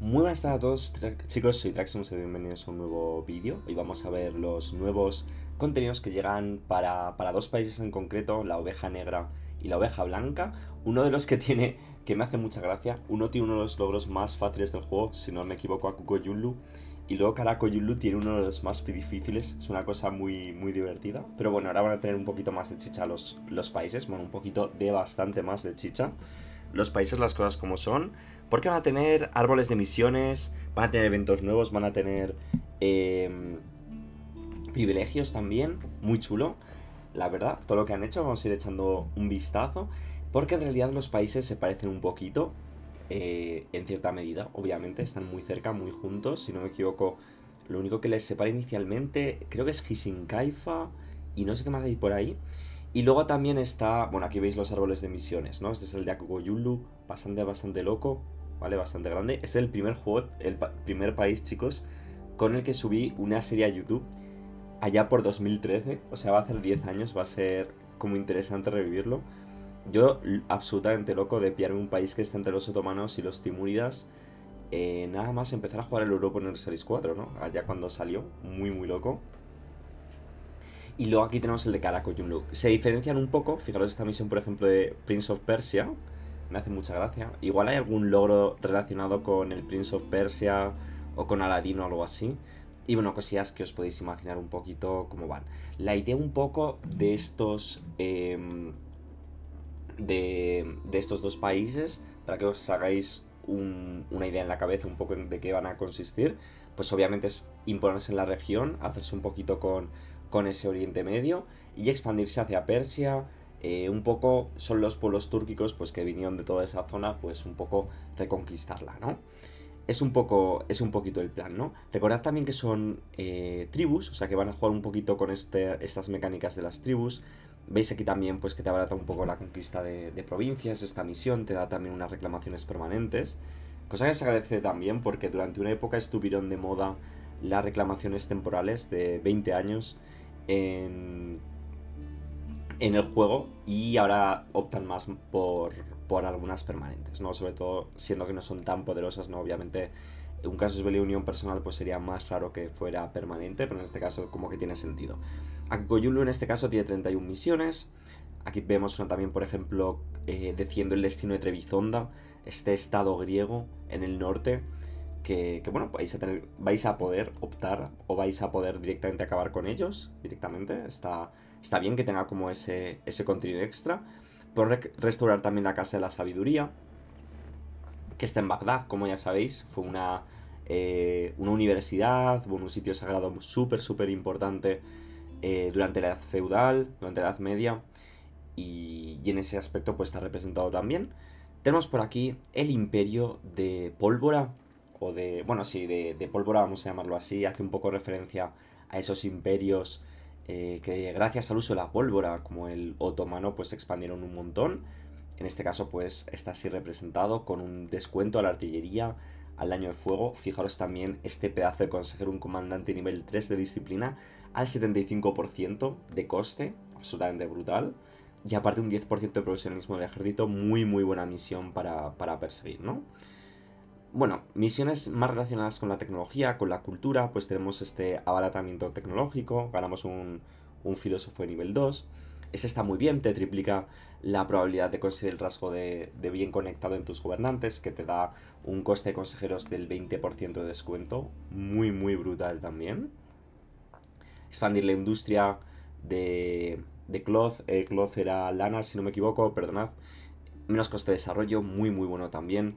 Muy buenas a todos chicos, soy Traximus y bienvenidos a un nuevo vídeo. Hoy vamos a ver los nuevos contenidos que llegan para, dos países en concreto, la oveja negra y la oveja blanca. Uno de los que tiene, que me hace mucha gracia, uno tiene uno de los logros más fáciles del juego, si no me equivoco, a Kukoyunlu Y luego Karakoyunlu tiene uno de los más difíciles, es una cosa muy, muy divertida. Pero bueno, ahora van a tener un poquito más de chicha los, los países, bueno, un poquito de bastante más de chicha los países las cosas como son, porque van a tener árboles de misiones, van a tener eventos nuevos, van a tener em, privilegios también, muy chulo, la verdad, todo lo que han hecho, vamos a ir echando un vistazo, porque en realidad los países se parecen un poquito, eh, en cierta medida, obviamente, están muy cerca, muy juntos, si no me equivoco, lo único que les separa inicialmente creo que es Hisinkaifa y no sé qué más hay por ahí. Y luego también está, bueno, aquí veis los árboles de misiones, ¿no? Este es el de Akugoyulu, bastante, bastante loco, ¿vale? Bastante grande. Es el primer juego, el primer país, chicos, con el que subí una serie a YouTube allá por 2013. O sea, va a hacer 10 años, va a ser como interesante revivirlo. Yo, absolutamente loco de pillarme un país que está entre los otomanos y los timuridas. Eh, nada más empezar a jugar el Europa Universalis 4, ¿no? Allá cuando salió, muy, muy loco. Y luego aquí tenemos el de Karakoyunluk. Se diferencian un poco, fijaros esta misión por ejemplo de Prince of Persia, me hace mucha gracia. Igual hay algún logro relacionado con el Prince of Persia o con Aladino o algo así. Y bueno, cosillas que os podéis imaginar un poquito cómo van. La idea un poco de estos... Em, de, de estos dos países, para que os hagáis una idea en la cabeza un poco de qué van a consistir, pues obviamente es imponerse en la región, hacerse un poquito con, con ese Oriente Medio y expandirse hacia Persia. Eh, un poco son los pueblos túrquicos pues, que vinieron de toda esa zona, pues un poco reconquistarla, ¿no? Es un, poco, es un poquito el plan, ¿no? Recordad también que son eh, tribus, o sea que van a jugar un poquito con este, estas mecánicas de las tribus. Veis aquí también pues que te abarata un poco la conquista de, de provincias, esta misión, te da también unas reclamaciones permanentes. Cosa que se agradece también porque durante una época estuvieron de moda las reclamaciones temporales de 20 años en, el juego y ahora optan más por, por algunas permanentes, ¿no? Sobre todo siendo que no son tan poderosas, ¿no? Obviamente un caso de unión personal pues sería más raro que fuera permanente, pero en este caso como que tiene sentido. Ak-Goyulu en este caso tiene 31 misiones. Aquí vemos una también, por ejemplo, eh, Deciendo el destino de Trebizonda, este estado griego en el norte, que, bueno, vais a, vais a poder optar o vais a poder directamente acabar con ellos, directamente. Está, está bien que tenga como ese, ese contenido extra. por restaurar también la Casa de la Sabiduría, que está en Bagdad, como ya sabéis, fue una, eh, una universidad, un sitio sagrado súper, súper importante eh, durante la Edad Feudal, durante la Edad Media, y, y en ese aspecto pues está representado también. Tenemos por aquí el imperio de pólvora, o de, bueno, sí, de, pólvora, vamos a llamarlo así, hace un poco referencia a esos imperios eh, que gracias al uso de la pólvora, como el otomano, pues se expandieron un montón. En este caso, pues está así representado con un descuento a la artillería, al daño de fuego. Fijaros también este pedazo de conseguir un comandante nivel 3 de disciplina, al 75% de coste, absolutamente brutal. Y aparte un 10% de profesionalismo del ejército, muy muy buena misión para, para perseguir, ¿no? Bueno, misiones más relacionadas con la tecnología, con la cultura, pues tenemos este abaratamiento tecnológico, ganamos un, filósofo de nivel 2. Ese está muy bien, te triplica la probabilidad de conseguir el rasgo de, bien conectado en tus gobernantes, que te da un coste de consejeros del 20% de descuento, muy, muy brutal también. Expandir la industria de, cloth, cloth era lana, si no me equivoco, perdonad. Menos coste de desarrollo, muy, muy bueno también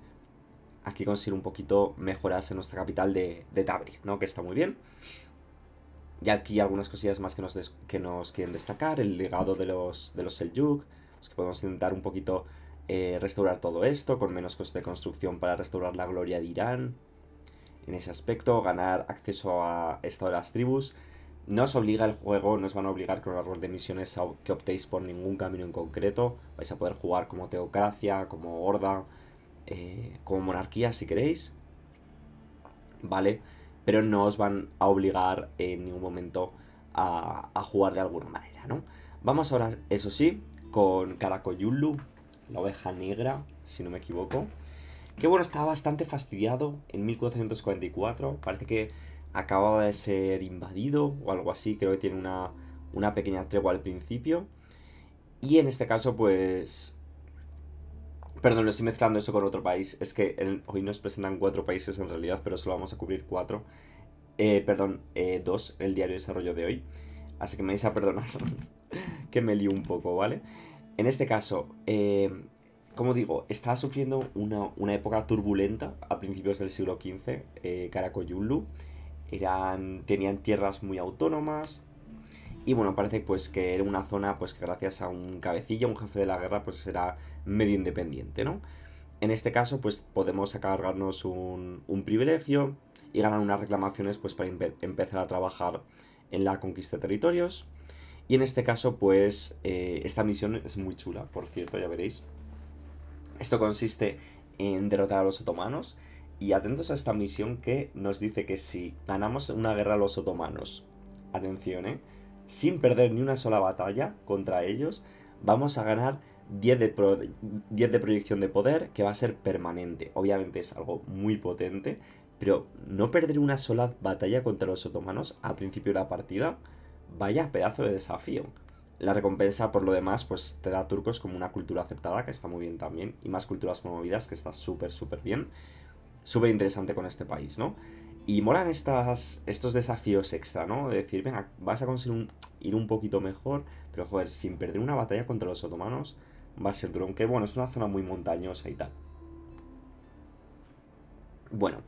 aquí conseguir un poquito mejorarse en nuestra capital de, de Tabri, ¿no? Que está muy bien. Y aquí algunas cosillas más que nos, que nos quieren destacar, el legado de los, de los Seljuk, pues que podemos intentar un poquito eh, restaurar todo esto, con menos coste de construcción para restaurar la gloria de Irán. En ese aspecto, ganar acceso a estas de las tribus. No os obliga el juego, no os van a obligar con el árbol de misiones que optéis por ningún camino en concreto. Vais a poder jugar como Teocracia, como Horda, eh, como monarquía si queréis, ¿vale? Pero no os van a obligar en ningún momento a, jugar de alguna manera, ¿no? Vamos ahora, eso sí, con Karakoyulu, la oveja negra, si no me equivoco. Que bueno, estaba bastante fastidiado en 1444, parece que acababa de ser invadido o algo así, creo que tiene una, una pequeña tregua al principio. Y en este caso, pues Perdón, lo estoy mezclando eso con otro país. Es que hoy nos presentan cuatro países en realidad, pero solo vamos a cubrir cuatro. Eh, perdón, eh, dos, el diario de desarrollo de hoy. Así que me vais a perdonar que me lío un poco, ¿vale? En este caso, eh, como digo, estaba sufriendo una, época turbulenta a principios del siglo XV, eh, tenían tierras muy autónomas, y bueno, parece pues que era una zona pues que gracias a un cabecilla, un jefe de la guerra, pues era medio independiente, ¿no? En este caso pues podemos acargarnos un, privilegio y ganar unas reclamaciones pues para empezar a trabajar en la conquista de territorios. Y en este caso pues eh, esta misión es muy chula, por cierto, ya veréis. Esto consiste en derrotar a los otomanos y atentos a esta misión que nos dice que si ganamos una guerra a los otomanos, atención, ¿eh? sin perder ni una sola batalla contra ellos, vamos a ganar 10 de, de proyección de poder que va a ser permanente. Obviamente es algo muy potente, pero no perder una sola batalla contra los otomanos al principio de la partida, vaya pedazo de desafío. La recompensa por lo demás pues te da turcos como una cultura aceptada, que está muy bien también, y más culturas promovidas, que está súper, súper bien. Súper interesante con este país, ¿no? Y molan estas, estos desafíos extra, ¿no? De decir, venga, vas a conseguir ir un poquito mejor, pero joder, sin perder una batalla contra los otomanos va a ser duro. Aunque bueno, es una zona muy montañosa y tal. Bueno,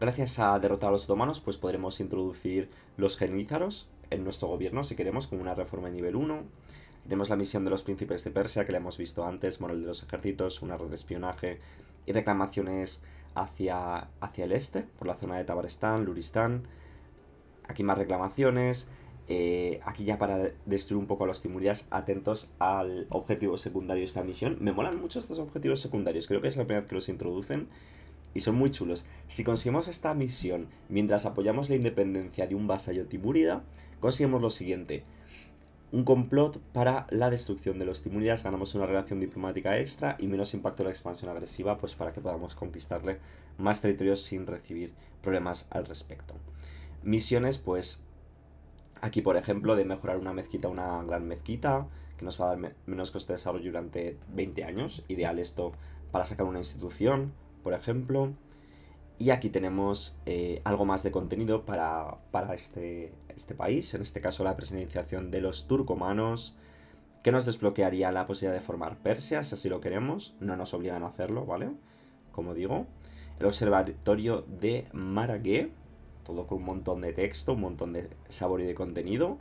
gracias a derrotar a los otomanos, pues podremos introducir los genízaros en nuestro gobierno, si queremos, con una reforma de nivel 1. Tenemos la misión de los príncipes de Persia, que la hemos visto antes, moral de los ejércitos, una red de espionaje y reclamaciones hacia, hacia el este, por la zona de Tabarestán, Luristán. Aquí más reclamaciones. Eh, aquí ya para destruir un poco a los Timuridas, atentos al objetivo secundario de esta misión. Me molan mucho estos objetivos secundarios, creo que es la primera vez que los introducen y son muy chulos. Si conseguimos esta misión mientras apoyamos la independencia de un vasallo Timurida, conseguimos lo siguiente un complot para la destrucción de los timuridas, ganamos una relación diplomática extra y menos impacto de la expansión agresiva, pues para que podamos conquistarle más territorios sin recibir problemas al respecto. Misiones, pues aquí por ejemplo, de mejorar una mezquita una gran mezquita, que nos va a dar menos coste de desarrollo durante 20 años, ideal esto para sacar una institución, por ejemplo. Y aquí tenemos eh, algo más de contenido para, este, este país, en este caso la presidenciación de los turcomanos, que nos desbloquearía la posibilidad de formar Persia, si así lo queremos, no nos obligan a hacerlo, ¿vale? Como digo, el observatorio de Maragué. todo con un montón de texto, un montón de sabor y de contenido.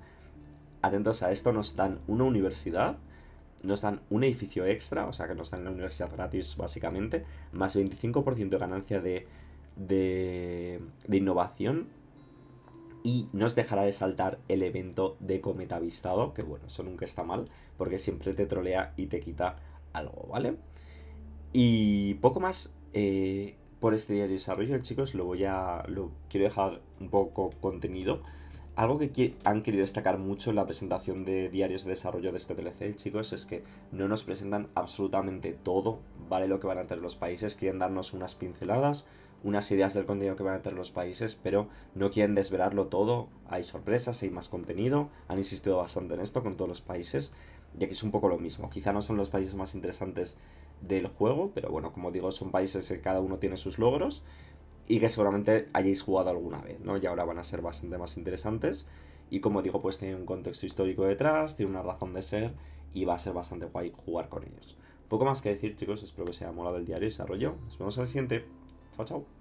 Atentos a esto, nos dan una universidad, nos dan un edificio extra, o sea que nos dan la universidad gratis básicamente, más 25% de ganancia de de, de innovación y nos dejará de saltar el evento de cometa avistado, que bueno, eso nunca está mal, porque siempre te trolea y te quita algo, ¿vale? Y poco más eh, por este diario de desarrollo, chicos, lo voy a. lo quiero dejar un poco contenido. Algo que han querido destacar mucho en la presentación de diarios de desarrollo de este TLC, chicos, es que no nos presentan absolutamente todo, ¿vale? Lo que van a hacer los países, quieren darnos unas pinceladas, unas ideas del contenido que van a tener los países, pero no quieren desvelarlo todo. Hay sorpresas, hay más contenido. Han insistido bastante en esto con todos los países. ya que es un poco lo mismo. Quizá no son los países más interesantes del juego, pero bueno, como digo, son países que cada uno tiene sus logros y que seguramente hayáis jugado alguna vez, ¿no? Y ahora van a ser bastante más interesantes. Y como digo, pues tiene un contexto histórico detrás, tienen una razón de ser y va a ser bastante guay jugar con ellos. Poco más que decir, chicos, espero que os haya molado el diario y desarrollo. Nos vemos al siguiente. Chao, chao.